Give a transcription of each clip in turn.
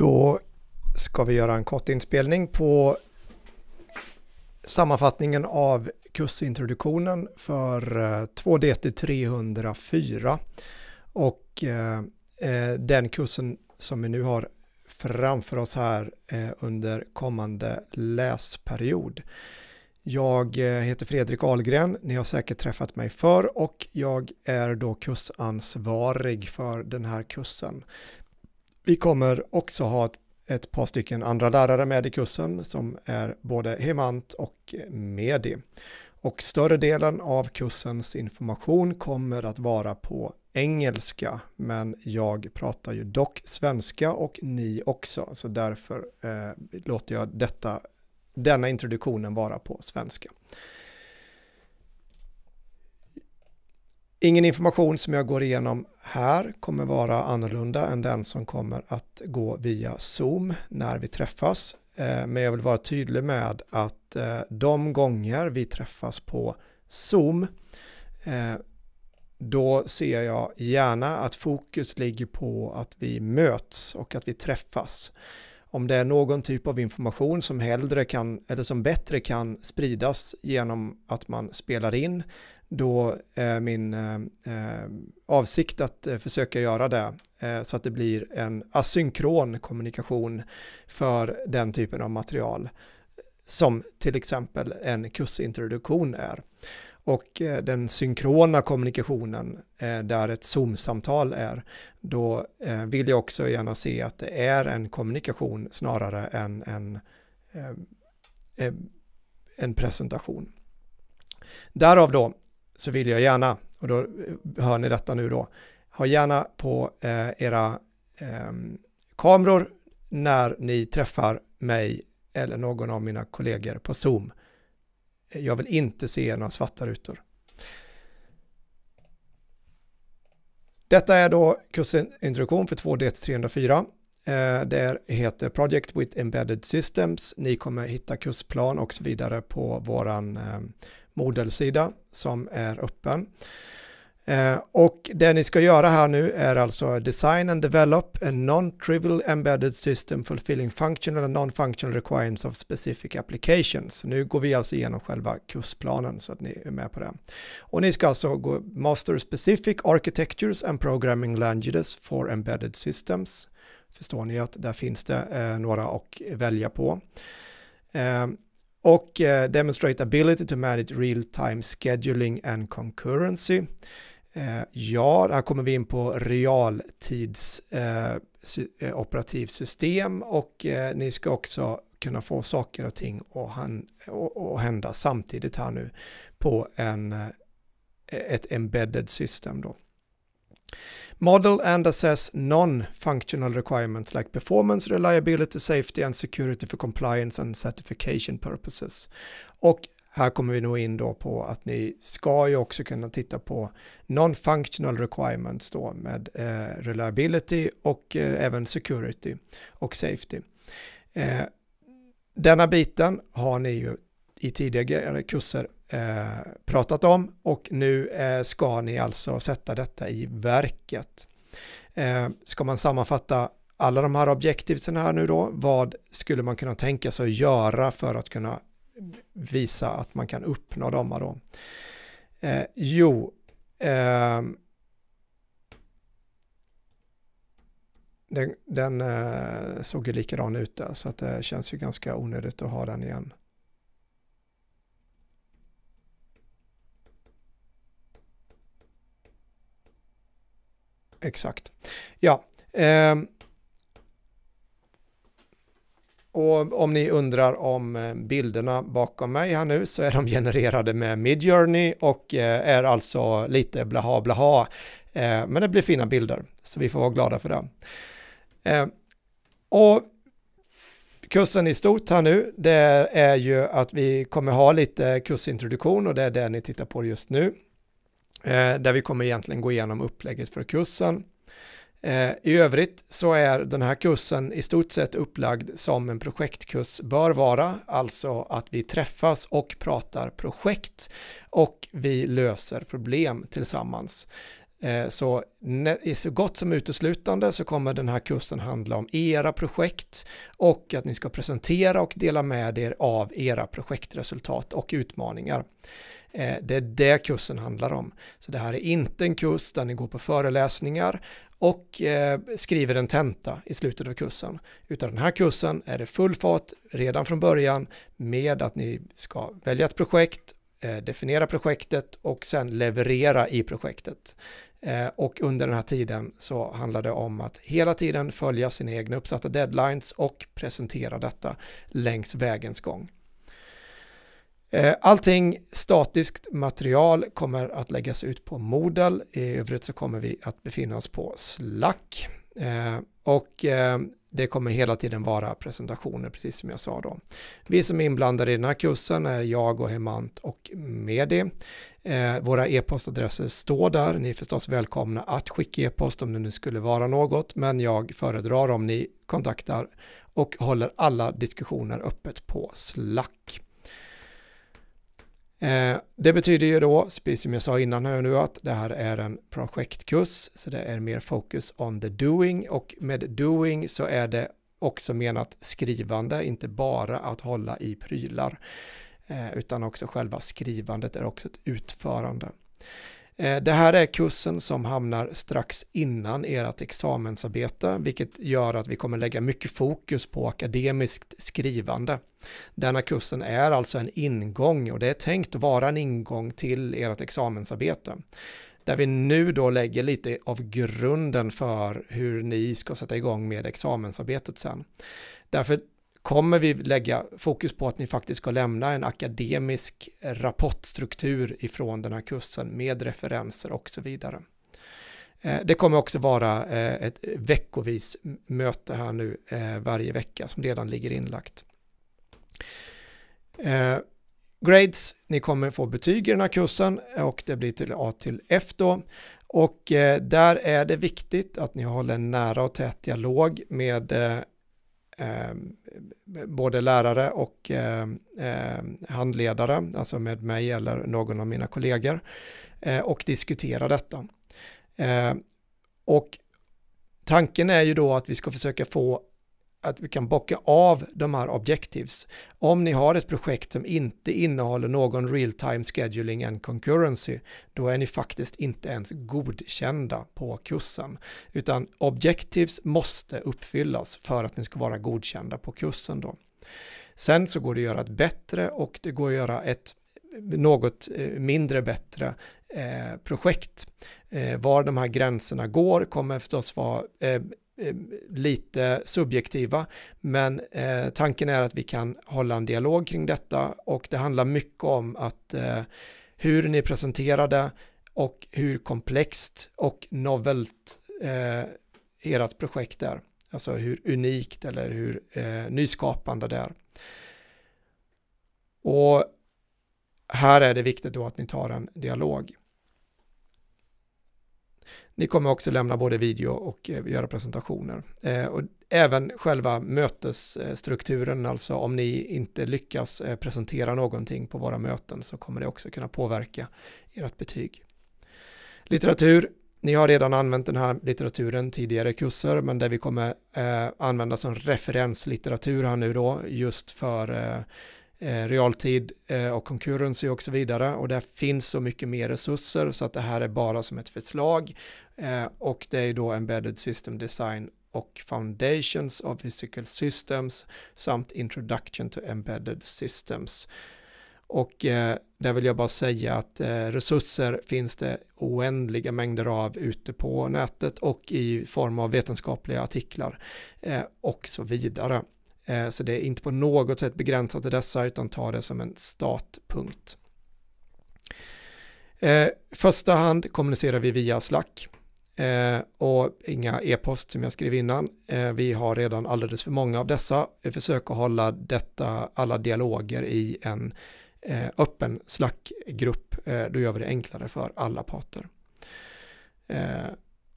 Då ska vi göra en kort inspelning på sammanfattningen av kursintroduktionen för 2DT eh, 304 och eh, eh, den kursen som vi nu har framför oss här under kommande läsperiod. Jag heter Fredrik Ahlgren, ni har säkert träffat mig förr och jag är då kursansvarig för den här kursen. Vi kommer också ha ett, par stycken andra lärare med i kursen som är både hemant och medi. Och större delen av kursens information kommer att vara på engelska, men jag pratar ju dock svenska och ni också, så därför eh, låter jag detta, denna introduktionen vara på svenska. Ingen information som jag går igenom här kommer vara annorlunda än den som kommer att gå via Zoom när vi träffas. Eh, men jag vill vara tydlig med att eh, de gånger vi träffas på Zoom, eh, då ser jag gärna att fokus ligger på att vi möts och att vi träffas. Om det är någon typ av information som hellre kan, eller som bättre kan spridas genom att man spelar in då är eh, min eh, eh, avsikt att försöka göra det så att det blir en asynkron kommunikation för den typen av material som till exempel en kursintroduktion är. Och den synkrona kommunikationen där ett Zoom-samtal är, då vill jag också gärna se att det är en kommunikation snarare än en, en presentation. Därav då så vill jag gärna, och då eh, hör ni detta nu då, ha gärna på eh, era eh, kameror när ni träffar mig eller någon av mina kollegor på Zoom. Jag vill inte se några svarta rutor. Detta är då kursintroduktion för 2D304. Eh, det heter Project with Embedded Systems. Ni kommer hitta kursplan och så vidare på våran ehm, modellsida som är öppen. Eh, och det ni ska göra här nu är alltså design and develop a non-trivial embedded system fulfilling functional and non-functional requirements of specific applications. Nu går vi alltså igenom själva kursplanen så att ni är med på det. Och ni ska alltså gå master specific architectures and programming languages for embedded systems. Förstår ni att där finns det eh, några att välja på. Eh, och eh, demonstrate ability to manage real time scheduling and concurrency. Eh, ja, här kommer vi in på realtidsoperativsystem eh, eh, operativsystem och eh, ni ska också kunna få saker och ting att han, och, och hända samtidigt här nu på en, eh, ett embedded system då. Model and assess non-functional requirements like performance, reliability, safety and security for compliance and certification purposes. Och här kommer vi nog in då på att ni ska ju också kunna titta på non-functional requirements då med eh, reliability och eh, även security och safety. Eh, denna biten har ni ju i tidigare kurser Eh, pratat om och nu eh, ska ni alltså sätta detta i verket. Eh, ska man sammanfatta alla de här objektiven här nu då, vad skulle man kunna tänka sig att göra för att kunna visa att man kan uppnå dem då? jo, ehm, den, den såg ju likadan ut där så att det känns ju ganska onödigt att ha den igen. exakt. Ja. Eh, och om ni undrar om eh, bilderna bakom mig här nu så är de genererade med Midjourney och eh, är alltså lite blaha blaha. Eh, men det blir fina bilder, så vi får vara glada för det. Ehm, och kursen i stort här nu, det är ju att vi kommer ha lite kursintroduktion och det är det ni tittar på just nu. Eh, där vi kommer egentligen gå igenom upplägget för kursen. Eh, I övrigt så är den här kursen i stort sett upplagd som en projektkurs bör vara, alltså att vi träffas och pratar projekt och vi löser problem tillsammans. Eh, så i så gott som uteslutande så kommer den här kursen handla om era projekt och att ni ska presentera och dela med er av era projektresultat och utmaningar. Eh, det är det kursen handlar om. Så det här är inte en kurs där ni går på föreläsningar och eh, skriver en tenta i slutet av kursen. Utan den här kursen är det full fart redan från början med att ni ska välja ett projekt, eh, definiera projektet och sen leverera i projektet. Och under den här tiden så handlar det om att hela tiden följa sina egna uppsatta deadlines och presentera detta längs vägens gång. Eh, allting statiskt material kommer att läggas ut på Moodle. I övrigt så kommer vi att befinna oss på Slack. Eh, och eh, det kommer hela tiden vara presentationer, precis som jag sa då. Vi som är inblandade i den här kursen är jag och Hemant och Medi. våra e-postadresser står där. Ni är förstås välkomna att skicka e-post om det nu skulle vara något, men jag föredrar om ni kontaktar och håller alla diskussioner öppet på Slack. Eh, det betyder ju då, precis som jag sa innan här nu, att det här är en projektkurs, så det är mer fokus on the doing och med doing så är det också menat skrivande, inte bara att hålla i prylar, eh, utan också själva skrivandet är också ett utförande. Eh, det här är kursen som hamnar strax innan ert examensarbete, vilket gör att vi kommer lägga mycket fokus på akademiskt skrivande. Denna kursen är alltså en ingång och det är tänkt att vara en ingång till ert examensarbete. Där vi nu då lägger lite av grunden för hur ni ska sätta igång med examensarbetet sen. Därför kommer vi lägga fokus på att ni faktiskt ska lämna en akademisk rapportstruktur ifrån den här kursen med referenser och så vidare. Eh, det kommer också vara eh, ett veckovis möte här nu eh, varje vecka som redan ligger inlagt. Grades, ni kommer få betyg i den här kursen och det blir till A till F då. Och där är det viktigt att ni håller en nära och tät dialog med Eh, både lärare och eh, eh, handledare, alltså med mig eller någon av mina kollegor, och diskutera detta. Och tanken är ju då att vi ska försöka få att vi kan bocka av de här objectives. Om ni har ett projekt som inte innehåller någon real time scheduling and concurrency, då är ni faktiskt inte ens godkända på kursen, utan objectives måste uppfyllas för att ni ska vara godkända på kursen då. Sen så går det att göra ett bättre och det går att göra ett något eh, mindre bättre eh, projekt. Eh, var de här gränserna går kommer förstås vara eh, Eh, lite subjektiva, men eh, tanken är att vi kan hålla en dialog kring detta och det handlar mycket om att eh, hur ni presenterade och hur komplext och novelt eh, ert projekt är. Alltså hur unikt eller hur eh, nyskapande det är. Och här är det viktigt då att ni tar en dialog. Ni kommer också lämna både video och eh, göra presentationer. Eh, och även själva mötesstrukturen, alltså om ni inte lyckas eh, presentera någonting på våra möten så kommer det också kunna påverka ert betyg. Litteratur, ni har redan använt den här litteraturen tidigare kurser, men det vi kommer använda som referenslitteratur här nu då, just för Eh, realtid eh, och concurrency och så vidare. Och där finns så mycket mer resurser så att det här är bara som ett förslag. Eh, och det är då embedded system design och foundations of physical systems samt introduction to embedded systems. Och där vill jag bara säga att resurser finns det oändliga mängder av ute på nätet och i form av vetenskapliga artiklar och så vidare. Eh, så det är inte på något sätt begränsat till dessa utan tar det som en startpunkt. Eh, första hand kommunicerar vi via Slack eh, och inga e-post som jag skrev innan. Vi har redan alldeles för många av dessa. Vi försöker hålla detta, alla dialoger i en öppen Slack-grupp. Då gör vi det enklare för alla parter.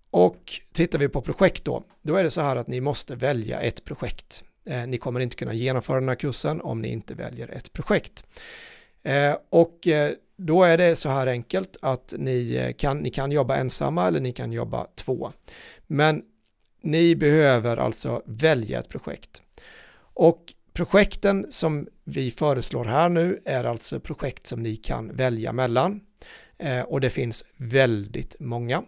Och tittar vi på projekt då, då är det så här att ni måste välja ett projekt. Eh, ni kommer inte kunna genomföra den här kursen om ni inte väljer ett projekt. Eh, och eh, då är det så här enkelt att ni kan, ni kan jobba ensamma eller ni kan jobba två. Men ni behöver alltså välja ett projekt. Och projekten som vi föreslår här nu är alltså projekt som ni kan välja mellan. och det finns väldigt många.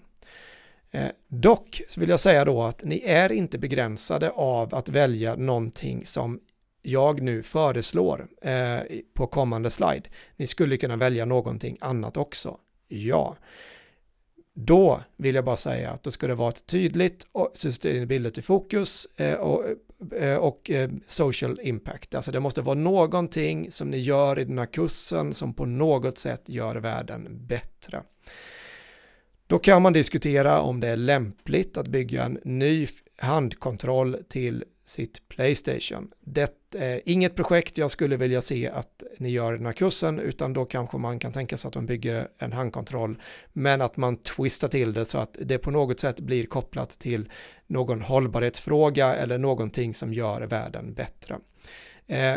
Eh, dock så vill jag säga då att ni är inte begränsade av att välja någonting som jag nu föreslår eh, på kommande slide. Ni skulle kunna välja någonting annat också. Ja. Då vill jag bara säga att då ska det vara ett tydligt sustainability fokus eh, och, eh, eh, social impact. Alltså det måste vara någonting som ni gör i den här kursen som på något sätt gör världen bättre. Då kan man diskutera om det är lämpligt att bygga en ny handkontroll till sitt Playstation. Det är inget projekt jag skulle vilja se att ni gör den här kursen, utan då kanske man kan tänka sig att man bygger en handkontroll, men att man twistar till det så att det på något sätt blir kopplat till någon hållbarhetsfråga eller någonting som gör världen bättre. Eh,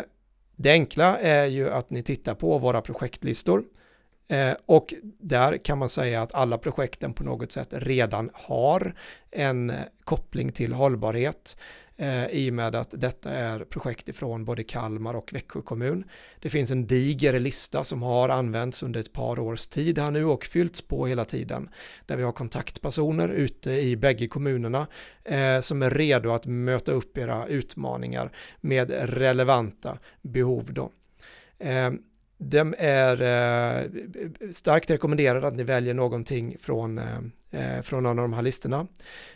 det enkla är ju att ni tittar på våra projektlistor. Eh, och där kan man säga att alla projekten på något sätt redan har en koppling till hållbarhet eh, i och med att detta är projekt ifrån både Kalmar och Växjö kommun. Det finns en diger lista som har använts under ett par års tid här nu och fyllts på hela tiden där vi har kontaktpersoner ute i bägge kommunerna eh, som är redo att möta upp era utmaningar med relevanta behov. Då. Eh, de är eh, starkt rekommenderade att ni väljer någonting från, eh, eh, från någon av de här listorna.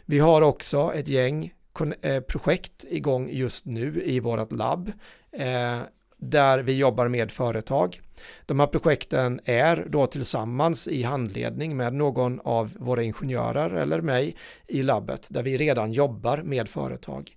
Vi har också ett gäng eh, projekt igång just nu i vårt labb eh, där vi jobbar med företag. De här projekten är då tillsammans i handledning med någon av våra ingenjörer eller mig i labbet där vi redan jobbar med företag.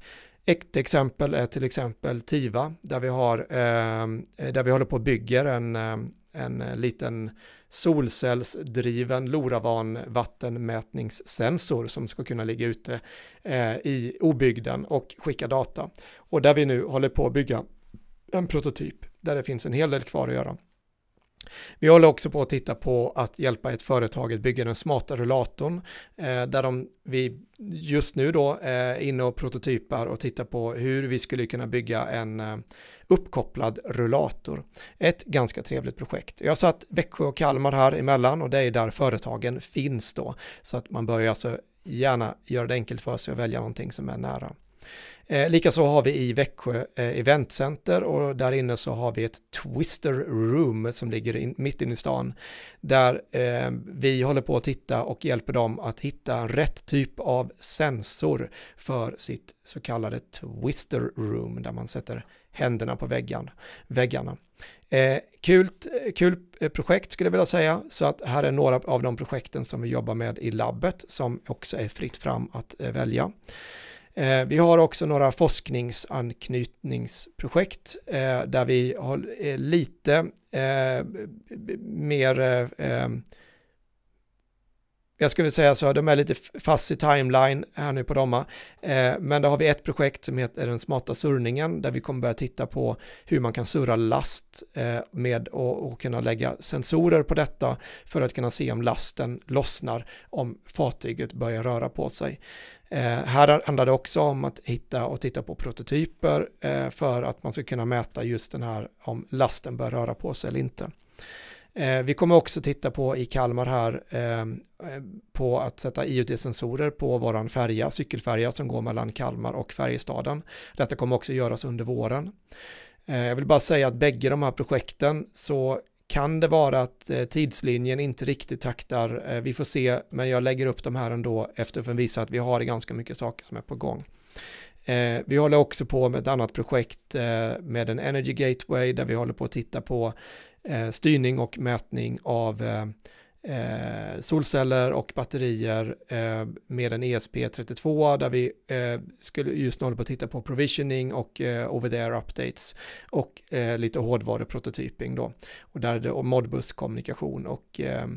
Ett exempel är till exempel TIVA där vi, har, ehm, eh, där vi håller på att bygga en, eh, en eh, liten solcellsdriven loravan vattenmätningssensor som ska kunna ligga ute eh, i obygden och skicka data. Och där vi nu håller på att bygga en prototyp där det finns en hel del kvar att göra. Vi håller också på att titta på att hjälpa ett företag att bygga den smarta rullatorn eh, där de, vi just nu då eh, är inne och prototypar och tittar på hur vi skulle kunna bygga en eh, uppkopplad rullator. Ett ganska trevligt projekt. Jag satt Växjö och Kalmar här emellan och det är där företagen finns då. Så att man börjar alltså gärna göra det enkelt för sig och välja någonting som är nära. Eh, Likaså har vi i Växjö eh, eventcenter och där inne så har vi ett Twister Room som ligger in, mitt inne i stan. Där eh, vi håller på att titta och hjälper dem att hitta rätt typ av sensor för sitt så kallade Twister Room där man sätter händerna på väggan, väggarna. Eh, kul, kul eh, projekt skulle jag vilja säga, så att här är några av de projekten som vi jobbar med i labbet som också är fritt fram att eh, välja. Eh, vi har också några forskningsanknytningsprojekt eh, där vi har eh, lite mer jag skulle säga så, de är lite fast i timeline här nu på dem. men då har vi ett projekt som heter den smarta surrningen där vi kommer börja titta på hur man kan surra last med och, och kunna lägga sensorer på detta för att kunna se om lasten lossnar om fartyget börjar röra på sig. Eh, här handlar det också om att hitta och titta på prototyper eh, för att man ska kunna mäta just den här om lasten bör röra på sig eller inte. Eh, vi kommer också titta på i Kalmar här eh, eh, på att sätta IoT-sensorer på våran färja, cykelfärja som går mellan Kalmar och Färjestaden. Detta kommer också göras under våren. Eh, jag vill bara säga att bägge de här projekten så kan det vara att eh, tidslinjen inte riktigt taktar? Eh, vi får se, men jag lägger upp de här ändå eftersom att visa att vi har ganska mycket saker som är på gång. Eh, vi håller också på med ett annat projekt med en Energy Gateway där vi håller på att titta på styrning och mätning av eh, solceller och batterier eh, med en ESP32 där vi eh, skulle just nu på att titta på provisioning och eh, over there updates och eh, lite hårdvaruprototyping då. Och där är det modbus kommunikation och eh,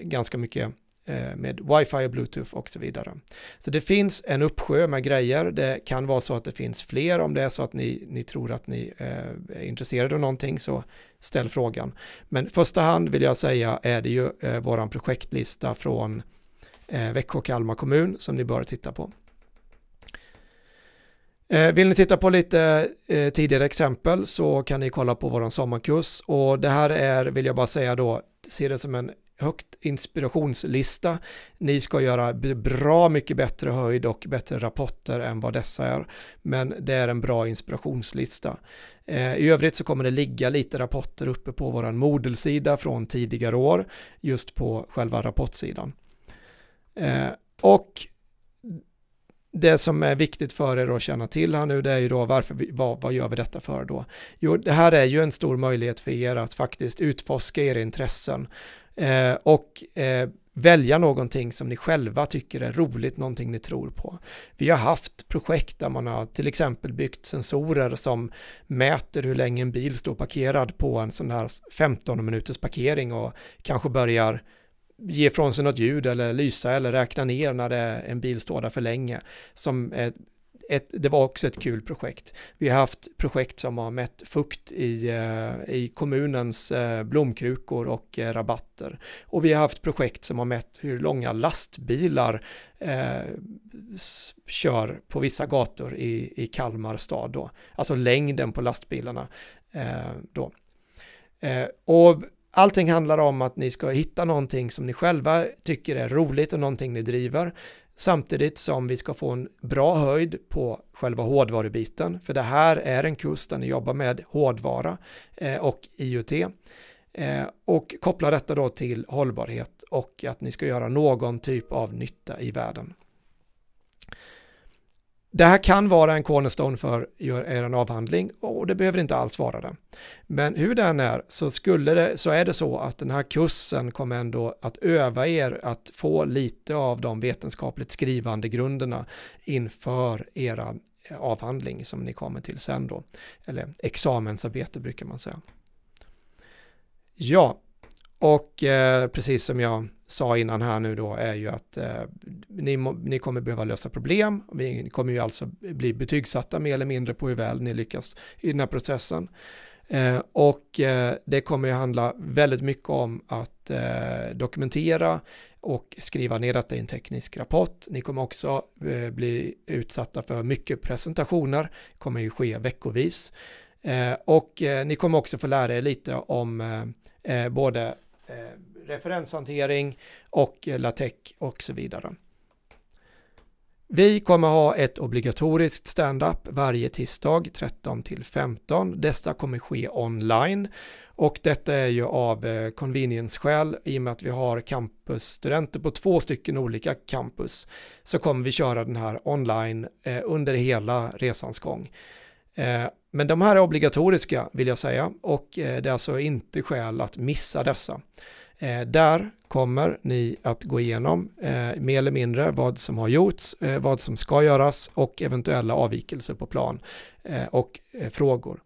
ganska mycket Eh, med wifi och bluetooth och så vidare. Så det finns en uppsjö med grejer. Det kan vara så att det finns fler om det är så att ni, ni tror att ni eh, är intresserade av någonting så ställ frågan. Men första hand vill jag säga är det ju eh, våran projektlista från eh, Växjö och Kalmar kommun som ni bör titta på. Eh, vill ni titta på lite eh, tidigare exempel så kan ni kolla på våran sommarkurs och det här är, vill jag bara säga då, se det som en högt inspirationslista. Ni ska göra bra mycket bättre höjd och bättre rapporter än vad dessa är. Men det är en bra inspirationslista. Eh, I övrigt så kommer det ligga lite rapporter uppe på vår modelsida från tidigare år, just på själva rapportsidan. Eh, och det som är viktigt för er att känna till här nu, det är ju då varför vi, vad, vad gör vi detta för då? Jo, det här är ju en stor möjlighet för er att faktiskt utforska era intressen eh, och eh, välja någonting som ni själva tycker är roligt, någonting ni tror på. Vi har haft projekt där man har till exempel byggt sensorer som mäter hur länge en bil står parkerad på en sån här 15 minuters parkering och kanske börjar ge ifrån sig något ljud eller lysa eller räkna ner när en bil står där för länge som är ett, det var också ett kul projekt. Vi har haft projekt som har mätt fukt i, eh, i kommunens eh, blomkrukor och eh, rabatter. Och vi har haft projekt som har mätt hur långa lastbilar eh, kör på vissa gator i, i Kalmar stad då. Alltså längden på lastbilarna eh, då. Eh, och Allting handlar om att ni ska hitta någonting som ni själva tycker är roligt och någonting ni driver. Samtidigt som vi ska få en bra höjd på själva hårdvarubiten, för det här är en kurs där ni jobbar med hårdvara eh, och IoT. Eh, och koppla detta då till hållbarhet och att ni ska göra någon typ av nytta i världen. Det här kan vara en cornerstone för er avhandling och det behöver inte alls vara det. Men hur den är så, skulle det, så är det så att den här kursen kommer ändå att öva er att få lite av de vetenskapligt skrivande grunderna inför er eh, avhandling som ni kommer till sen då. Eller examensarbete brukar man säga. Ja, och eh, precis som jag sa innan här nu då är ju att eh, ni, ni kommer behöva lösa problem. Vi kommer ju alltså bli betygsatta mer eller mindre på hur väl ni lyckas i den här processen. Eh, och eh, det kommer ju handla väldigt mycket om att eh, dokumentera och skriva ner detta i en teknisk rapport. Ni kommer också eh, bli utsatta för mycket presentationer, det kommer ju ske veckovis. och ni kommer också få lära er lite om både eh, referenshantering och eh, LaTeX och så vidare. Vi kommer ha ett obligatoriskt stand-up varje tisdag 13 15. Dessa kommer ske online och detta är ju av eh, convenience-skäl i och med att vi har campusstudenter på två stycken olika campus så kommer vi köra den här online eh, under hela resans gång. Eh, men de här är obligatoriska vill jag säga och eh, det är alltså inte skäl att missa dessa. Eh, där kommer ni att gå igenom eh, mer eller mindre vad som har gjorts, vad som ska göras och eventuella avvikelser på plan och frågor.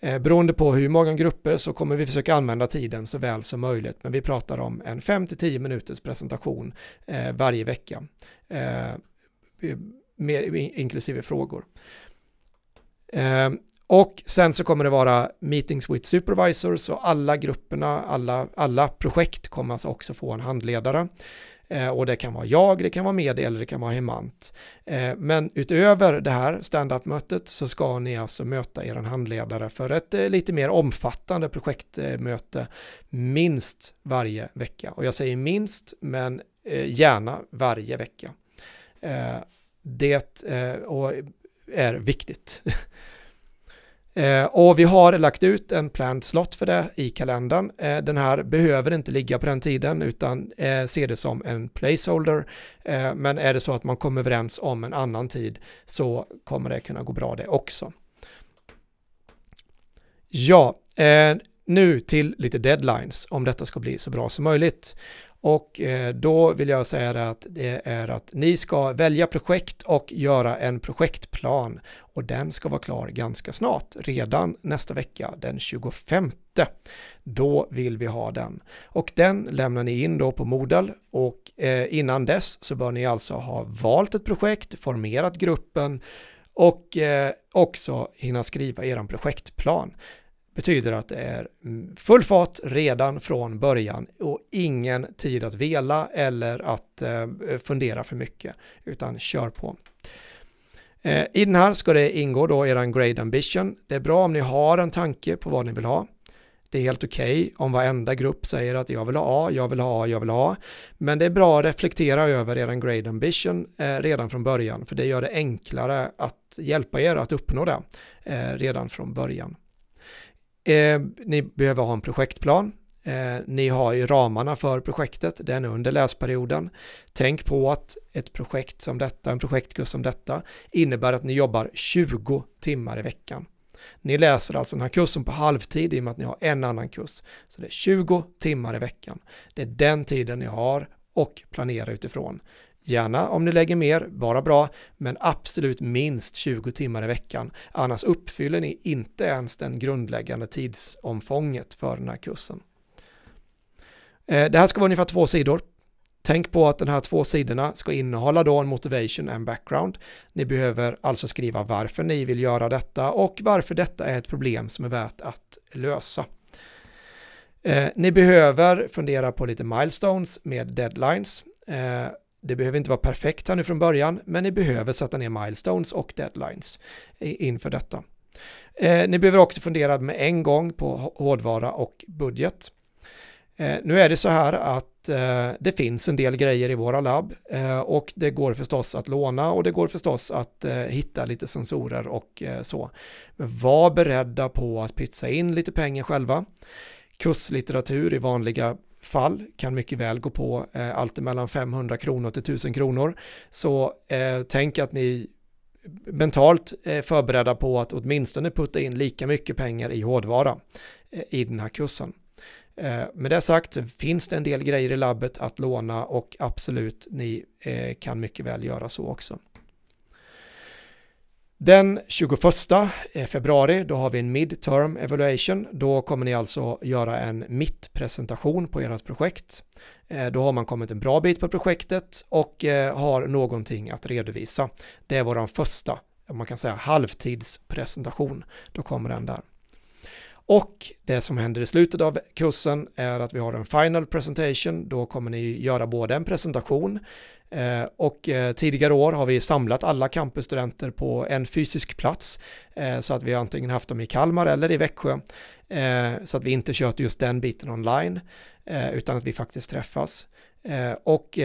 Beroende på hur många grupper så kommer vi försöka använda tiden så väl som möjligt, men vi pratar om en 5-10 minuters presentation varje vecka, inklusive frågor. Och sen så kommer det vara meetings with supervisors och alla grupperna, alla, alla projekt kommer alltså också få en handledare. Eh, och det kan vara jag, det kan vara med eller det kan vara hemant. Eh, men utöver det här stand-up-mötet så ska ni alltså möta er handledare för ett eh, lite mer omfattande projektmöte minst varje vecka. Och jag säger minst, men eh, gärna varje vecka. Eh, det eh, och är viktigt. Eh, och vi har lagt ut en planned slot för det i kalendern. Eh, den här behöver inte ligga på den tiden utan eh, se det som en placeholder. Eh, men är det så att man kommer överens om en annan tid så kommer det kunna gå bra det också. Ja, eh, nu till lite deadlines om detta ska bli så bra som möjligt. Och eh, då vill jag säga det att det är att ni ska välja projekt och göra en projektplan och den ska vara klar ganska snart, redan nästa vecka den 25. Då vill vi ha den. Och den lämnar ni in då på Modal och eh, innan dess så bör ni alltså ha valt ett projekt, formerat gruppen och eh, också hinna skriva er projektplan betyder att det är mm, full fart redan från början och ingen tid att vela eller att eh, fundera för mycket, utan kör på. Eh, I den här ska det ingå då eran grade ambition. Det är bra om ni har en tanke på vad ni vill ha. Det är helt okej okay om varenda grupp säger att jag vill ha A, jag vill ha A, jag vill ha A. Men det är bra att reflektera över eran grade ambition eh, redan från början, för det gör det enklare att hjälpa er att uppnå det redan från början. Eh, ni behöver ha en projektplan. Eh, ni har ju ramarna för projektet, den under läsperioden. Tänk på att ett projekt som detta, en projektkurs som detta, innebär att ni jobbar 20 timmar i veckan. Ni läser alltså den här kursen på halvtid i och med att ni har en annan kurs. Så det är 20 timmar i veckan. Det är den tiden ni har och planera utifrån. Gärna om ni lägger mer, bara bra, men absolut minst 20 timmar i veckan. Annars uppfyller ni inte ens den grundläggande tidsomfånget för den här kursen. Eh, det här ska vara ungefär två sidor. Tänk på att den här två sidorna ska innehålla då en motivation och background. Ni behöver alltså skriva varför ni vill göra detta och varför detta är ett problem som är värt att lösa. Eh, ni behöver fundera på lite milestones med deadlines. Eh, det behöver inte vara perfekt här nu från början, men ni behöver sätta ner milestones och deadlines inför detta. Eh, ni behöver också fundera med en gång på hårdvara och budget. Eh, nu är det så här att eh, det finns en del grejer i våra labb eh, och det går förstås att låna och det går förstås att eh, hitta lite sensorer och eh, så. Men var beredda på att pytsa in lite pengar själva. Kurslitteratur i vanliga fall kan mycket väl gå på eh, allt mellan 500 kronor till 1000 kronor. Så eh, tänk att ni mentalt är eh, förberedda på att åtminstone putta in lika mycket pengar i hårdvara eh, i den här kursen. Eh, med det sagt finns det en del grejer i labbet att låna och absolut ni eh, kan mycket väl göra så också. Den 21 eh, februari, då har vi en midterm evaluation. Då kommer ni alltså göra en mittpresentation på ert projekt. Eh, då har man kommit en bra bit på projektet och eh, har någonting att redovisa. Det är vår första, man kan säga halvtidspresentation. Då kommer den där. Och det som händer i slutet av kursen är att vi har en final presentation. Då kommer ni göra både en presentation Eh, och eh, tidigare år har vi samlat alla campusstudenter på en fysisk plats eh, så att vi antingen haft dem i Kalmar eller i Växjö så att vi inte kört just den biten online utan att vi faktiskt träffas. Och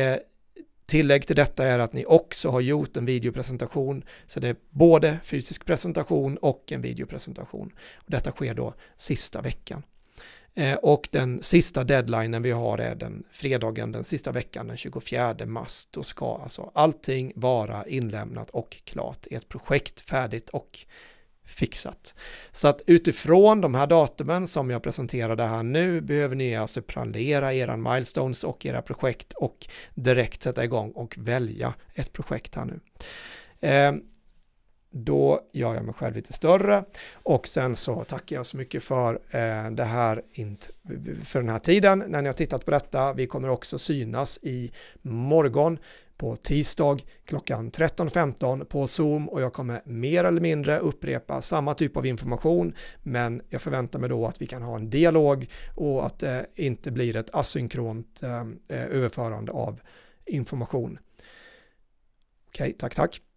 tillägg till detta är att ni också har gjort en videopresentation så det är både fysisk presentation och en videopresentation. Och detta sker då sista veckan. Eh, och den sista deadlinen vi har är den fredagen, den sista veckan, den 24 mars. Då ska alltså allting vara inlämnat och klart. Ett projekt färdigt och fixat. Så att utifrån de här datumen som jag presenterade här nu behöver ni alltså planera era milestones och era projekt och direkt sätta igång och välja ett projekt här nu. Eh, då gör jag mig själv lite större och sen så tackar jag så mycket för, eh, det här för den här tiden när ni har tittat på detta. Vi kommer också synas i morgon på tisdag klockan 13.15 på Zoom och jag kommer mer eller mindre upprepa samma typ av information men jag förväntar mig då att vi kan ha en dialog och att det eh, inte blir ett asynkront eh, eh överförande av information. Okej, okay, tack tack.